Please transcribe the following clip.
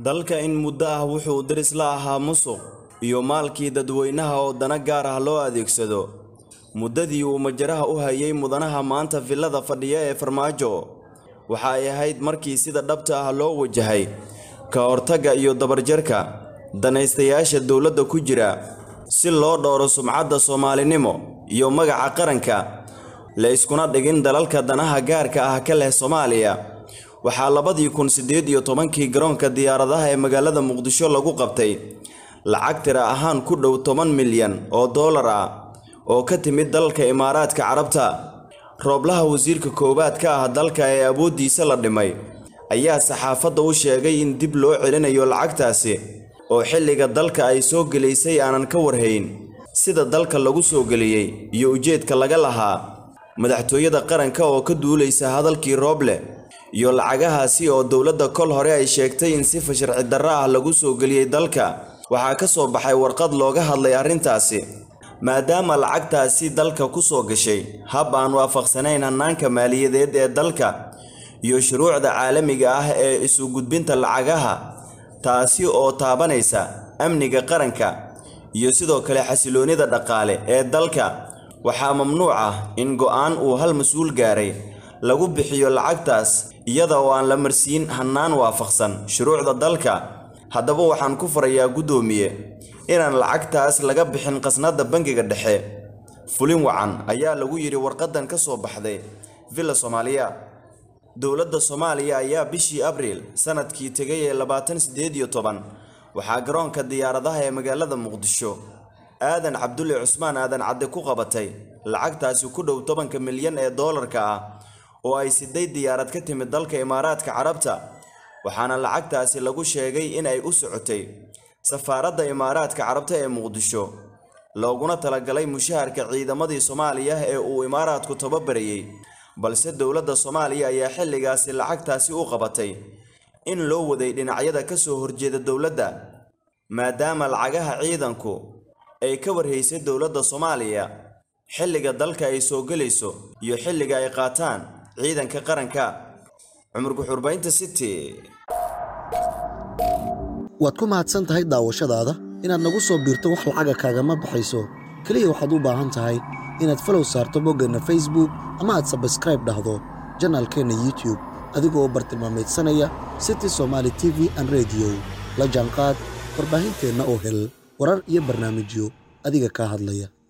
dalka in muddo ah wuxuu daris la ahaa musuq iyo maalkii dadweynaha oo dana gaar ah loo adeegsado muddadii uu majaraha u hayay mudanaha maanta fillada fadhiya ee farmaajo waxa ay ahayd markii sida dhabta ah loo wajahay ka hortagga iyo dabarjarka danaystayaasha dowladda ku jira si loo dhowro sumcadda soomaalinimo iyo magaca qaranka la iskuna dhigin dalalka danaha gaarka ah ka leh soomaaliya waxaa labadii kun siddeed iyo tobankii garoonka diyaaradaha ee magaalada muqdisho lagu qabtay lacag tira ahaan ku dhow toban milyan oo doolar ah oo ka timid dalka imaaraadka carabta rooblaha wasiirka koowaad ka ah dalka ee awooddiisa la dhimay ayaa saxaafadda u sheegay in dib loo celinayo lacagtaasi oo xilliga dalka ay soo gelaysay aanan ka warhayn sida dalka lagu soo geliyey iyo ujeedka laga lahaa madaxtooyada qaranka oo ka duulaysa hadalkii rooble iyo lacagahaasi oo dowladda kol hore ay sheegtay in sifa sharci darro ah lagu soo geliyey dalka waxaa ka soo baxay warqad looga hadlay arrintaasi maadaama lacagtaasi dalka ku soo gashay hab aan waafaqsanayn hannaanka maaliyadeed ee dalka iyo shuruucda caalamiga ah ee isu gudbinta lacagaha taasi oo taabanaysa amniga qaranka iyo sidoo kale xasiloonida dhaqaale ee dalka waxaa mamnuuc ah in go'aan uu hal mas-uul gaaray lagu bixiyo lacagtaas iyada oo aan la marsiin hannaan waafaqsan shuruucda dalka haddaba waxaan ku farayaa guddoomiye inaan lacagtaas laga bixin qasnadda bangiga dhexe fulin wacan ayaa lagu yidhi warqaddan ka soo baxday villa soomaaliya dowladda soomaaliya ayaa bishii abriil sanadkii tegay ee labaatan siddeed iyo toban waxaa garoonka diyaaradaha ee magaalada muqdisho aadan cabdulle cusmaan aadan cadde ku qabatay lacagtaasi ku dhow tobanka milyan ee doolarka ah oo ay sidday diyaarad ka timid dalka imaaraadka carabta waxaana lacagtaasi lagu sheegay in ay u socotay safaaradda imaaraadka carabta ee muqdisho looguna talagalay mushaharka ciidamadii soomaaliya ee uu imaaraadku tababarayey balse dowladda soomaaliya ayaa xilligaasi lacagtaasi u qabatay in loo waday dhinacyada ka soo horjeeda dowladda maadaama lacagaha ciidanku ay ka warhaysay dowladda soomaaliya xilliga dalka ay soo gelayso iyo xilliga ay qaataan ciidanka qaranka cumar guxurbaynta city waad ku mahadsan tahay daawashadaada inaad nagu soo biirto wax lacaga kaagama baxayso keliya waxaad u baahan tahay inaad falow saarto boggeenna facebook ama aad sabskraib dhahdo janaalkeenna youtube adigoo bartilmaameedsanaya city somaali t v an rediyo la jaanqaad warbaahinteenna oo hel warar iyo barnaamijyo adiga kaa hadlaya